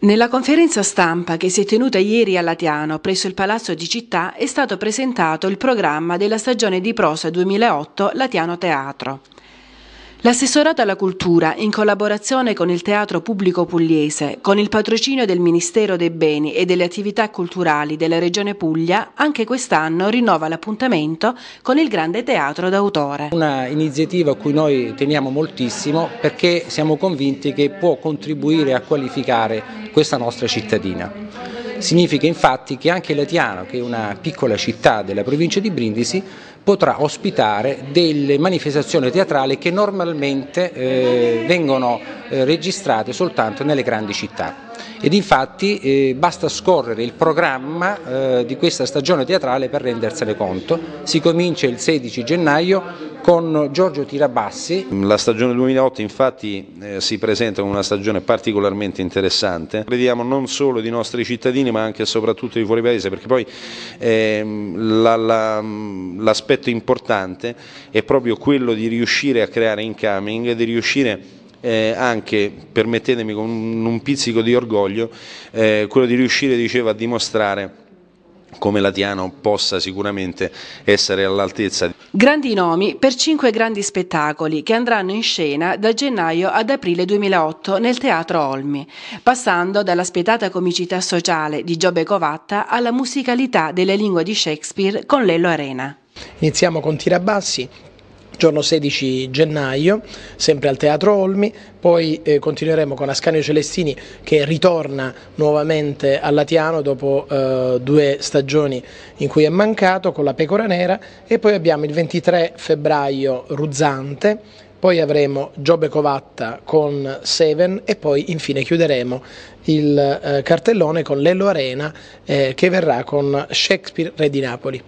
Nella conferenza stampa che si è tenuta ieri a Latiano presso il Palazzo di Città è stato presentato il programma della stagione di prosa 2008 Latiano Teatro. L'assessorato alla cultura, in collaborazione con il Teatro Pubblico Pugliese, con il patrocinio del Ministero dei Beni e delle Attività Culturali della Regione Puglia, anche quest'anno rinnova l'appuntamento con il Grande Teatro d'autore. Una iniziativa a cui noi teniamo moltissimo perché siamo convinti che può contribuire a qualificare questa nostra cittadina. Significa infatti che anche Latiano, che è una piccola città della provincia di Brindisi, potrà ospitare delle manifestazioni teatrali che normalmente eh, vengono eh, registrate soltanto nelle grandi città. Ed infatti eh, basta scorrere il programma eh, di questa stagione teatrale per rendersene conto. Si comincia il 16 gennaio con Giorgio Tirabassi. La stagione 2008 infatti eh, si presenta come una stagione particolarmente interessante. Vediamo non solo di nostri cittadini ma anche e soprattutto di fuori paese perché poi l'aspetto ehm, la, la, mm, importante è proprio quello di riuscire a creare incoming, di riuscire a eh, anche, permettetemi con un pizzico di orgoglio, eh, quello di riuscire dicevo, a dimostrare come Latiano possa sicuramente essere all'altezza. Grandi nomi per cinque grandi spettacoli che andranno in scena da gennaio ad aprile 2008 nel Teatro Olmi, passando dalla spietata comicità sociale di Giobbe Covatta alla musicalità delle lingue di Shakespeare con Lello Arena. Iniziamo con Tirabassi, giorno 16 gennaio, sempre al Teatro Olmi, poi eh, continueremo con Ascanio Celestini che ritorna nuovamente a Latiano dopo eh, due stagioni in cui è mancato con la Pecora Nera e poi abbiamo il 23 febbraio Ruzzante, poi avremo Giobbe Covatta con Seven e poi infine chiuderemo il eh, cartellone con Lello Arena eh, che verrà con Shakespeare Re di Napoli.